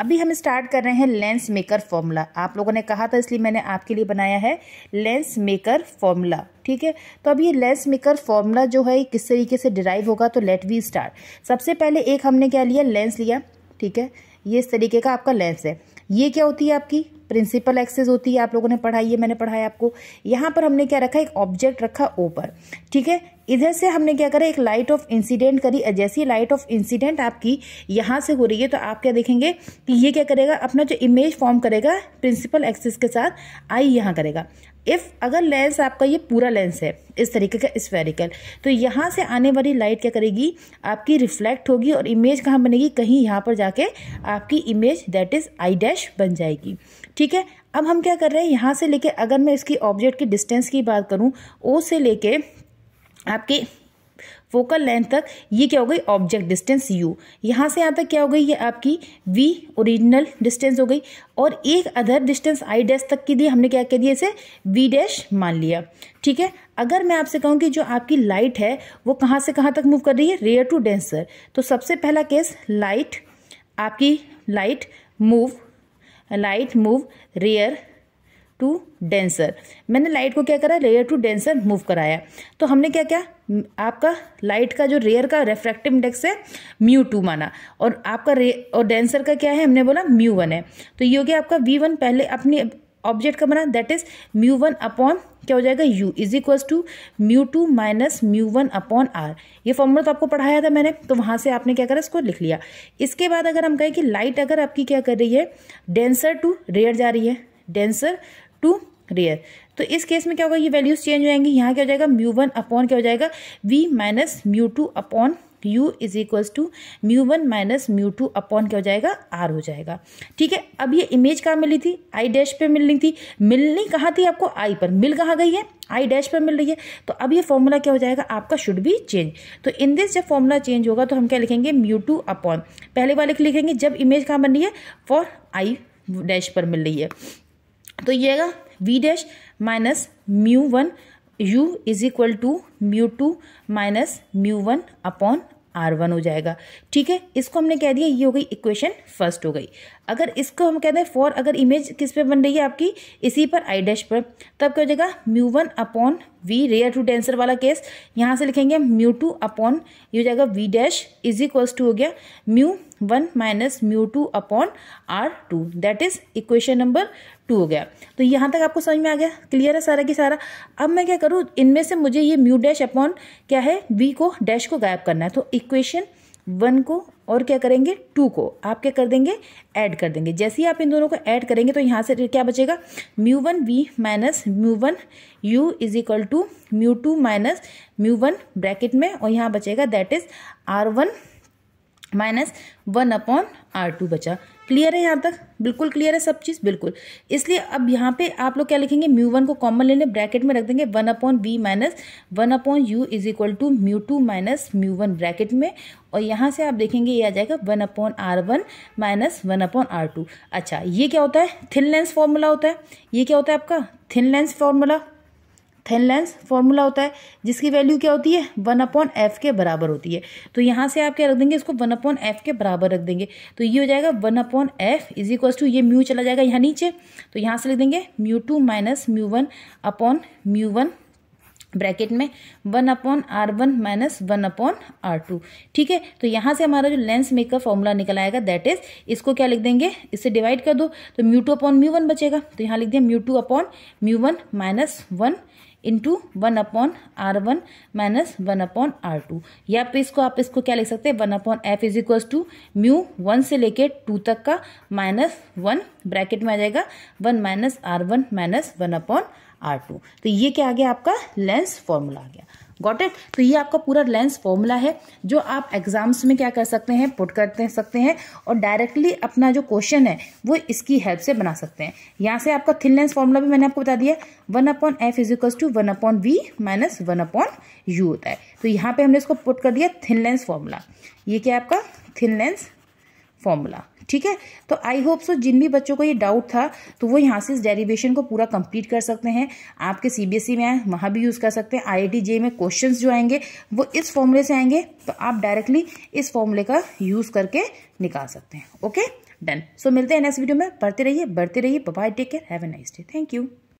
अभी हम स्टार्ट कर रहे हैं लेंस मेकर फॉर्मूला आप लोगों ने कहा था इसलिए मैंने आपके लिए बनाया है लेंस मेकर फॉर्मूला ठीक है तो अब ये लेंस मेकर फॉर्मूला जो है किस तरीके से डिराइव होगा तो लेट वी स्टार्ट सबसे पहले एक हमने क्या लिया लेंस लिया ठीक है ये इस तरीके का आपका लेंस है ये क्या होती है आपकी प्रिंसिपल एक्सेस होती है आप लोगों ने पढ़ाई है मैंने पढ़ाया आपको यहाँ पर हमने क्या रखा एक ऑब्जेक्ट रखा ओ पर ठीक है इधर से हमने क्या करा एक लाइट ऑफ इंसिडेंट करी जैसी लाइट ऑफ इंसिडेंट आपकी यहाँ से हो रही है तो आप क्या देखेंगे कि ये क्या करेगा अपना जो इमेज फॉर्म करेगा प्रिंसिपल एक्सेस के साथ आई यहाँ करेगा इफ़ अगर लेंस आपका ये पूरा लेंस है इस तरीके का स्पेरिकल तो यहाँ से आने वाली लाइट क्या करेगी आपकी रिफ्लेक्ट होगी और इमेज कहाँ बनेगी कहीं यहाँ पर जाके आपकी image that is I dash बन जाएगी ठीक है अब हम क्या कर रहे हैं यहाँ से लेके अगर मैं इसकी ऑब्जेक्ट की डिस्टेंस की बात करूँ ओ से लेके आपके फोकल लेंथ तक ये क्या हो गई ऑब्जेक्ट डिस्टेंस यू यहाँ से यहाँ तक क्या हो गई ये आपकी वी ओरिजिनल डिस्टेंस हो गई और एक अदर डिस्टेंस आई डैश तक की दी हमने क्या कह दिया इसे वी डैश मान लिया ठीक है अगर मैं आपसे कहूँ कि जो आपकी लाइट है वो कहाँ से कहाँ तक मूव कर रही है रेयर टू डेंसर तो सबसे पहला केस लाइट आपकी light move light move rarer to denser मैंने लाइट को क्या करा रेयर टू डेंसर मूव कराया तो हमने क्या क्या आपका लाइट का जो रेयर का रेफ्रैक्टिव इंडेक्स है म्यू टू माना और आपका रे और डेंसर का क्या है हमने बोला म्यू वन है तो ये हो गया आपका वी वन पहले अपनी ऑब्जेक्ट का बना that is mu one upon क्या हो जाएगा u is equals to mu two minus mu one upon R ये फॉर्मूला तो आपको पढ़ाया था मैंने तो वहां से आपने क्या करा इसको लिख लिया इसके बाद अगर हम कहें कि लाइट अगर आपकी क्या कर रही है डेंसर टू रेयर जा रही है डेंसर टू रेयर तो इस केस में क्या होगा ये वैल्यूज चेंज हो जाएंगी यहाँ क्या हो जाएगा म्यू वन अपॉन क्या हो जाएगा v minus mu two upon u is equals to mu one minus mu two upon क्या हो जाएगा r हो जाएगा ठीक है अब ये इमेज कहाँ मिली थी आई डैश पे मिलनी थी मिलनी कहाँ थी आपको आई पर मिल कहाँ गई है आई डैश पर मिल रही है तो अब ये फॉर्मूला क्या हो जाएगा आपका शुड बी चेंज तो इन दिस जब फॉर्मूला चेंज होगा तो हम क्या लिखेंगे म्यू टू अपॉन पहले वाले लिखेंगे जब इमेज कहाँ बन रही है फॉर आई डैश पर मिल रही है तो ये v dash minus mu one u is equal to mu two minus mu one upon R one हो जाएगा ठीक है इसको हमने कह दिया ये हो गई इक्वेशन फर्स्ट हो गई अगर इसको हम कहते हैं फॉर अगर इमेज किस पे बन रही है आपकी इसी पर आई डैश पर तब क्या हो जाएगा mu one upon v rarer to denser वाला केस यहाँ से लिखेंगे म्यू टू अपॉन ये हो जाएगा v dash is equals to हो गया mu one minus mu two upon R two that is equation number two हो गया तो यहाँ तक आपको समझ में आ गया क्लियर है सारा की सारा अब मैं क्या करूँ इनमें से मुझे ये म्यू डैश अपॉन क्या है वी को डैश को गायब करना है तो इक्वेशन वन को और क्या करेंगे टू को आप क्या कर देंगे ऐड कर देंगे जैसे ही आप इन दोनों को ऐड करेंगे तो यहाँ से क्या बचेगा mu one v minus mu one u is equal to mu two minus mu one bracket में और यहाँ बचेगा that is R one minus one upon R two बचा क्लियर है यहाँ तक बिल्कुल क्लियर है सब चीज़ बिल्कुल इसलिए अब यहाँ पे आप लोग क्या लिखेंगे म्यू वन को कॉमन ले लें ब्रैकेट में रख देंगे one upon v minus one upon u is equal to mu two minus mu one bracket में और यहाँ से आप देखेंगे ये आ जाएगा one upon R one minus one upon R two अच्छा ये क्या होता है थिन लेंस फॉर्मूला होता है ये क्या होता है आपका thin lens formula then lens formula होता है जिसकी वैल्यू क्या होती है वन अपॉन एफ के बराबर होती है तो यहाँ से आप क्या रख देंगे इसको वन अपॉन एफ के बराबर रख देंगे तो ये हो जाएगा one upon F is equal to ये म्यू चला जाएगा यहाँ नीचे तो यहाँ से लिख देंगे mu two minus mu one upon mu one bracket में one upon R one minus one upon R two ठीक है तो यहाँ से हमारा जो लेंस मेकअप फॉर्मूला निकल आएगा दैट इज इसको क्या लिख देंगे इससे डिवाइड कर दो तो mu two upon mu one बचेगा तो यहाँ लिख दें mu two upon mu one minus one into one upon R one minus one upon R two या पे इसको आप इसको क्या लिख सकते हैं one upon F is equal to mu one से लेके टू तक का माइनस वन ब्रैकेट में आ जाएगा one minus R one minus one upon R two तो ये क्या आ गया आपका लेंस फॉर्मूला आ गया गॉट इट तो ये आपका पूरा लेंस फॉर्मूला है जो आप एग्जाम्स में क्या कर सकते हैं पुट कर सकते हैं और डायरेक्टली अपना जो क्वेश्चन है वो इसकी हेल्प से बना सकते हैं यहाँ से आपका थिन लेंस फॉर्मूला भी मैंने आपको बता दिया one upon F is equals to one upon v minus one upon u होता है तो यहाँ पे हमने इसको पुट कर दिया थिन लेंस फॉर्मूला ये क्या आपका थिन लेंस फॉर्मूला ठीक है तो आई होप सो जिन भी बच्चों को ये डाउट था तो वो यहाँ से इस डेरिवेशन को पूरा कंप्लीट कर सकते हैं आपके सीबीएसई e में आए वहाँ भी यूज़ कर सकते हैं आई जे में क्वेश्चन जो आएंगे वो इस फॉर्मूले से आएंगे तो आप डायरेक्टली इस फॉर्मूले का यूज़ करके निकाल सकते हैं ओके डन सो मिलते हैं नेक्स्ट वीडियो में पढ़ते रहिए बढ़ते रहिए bye take care have a nice day thank you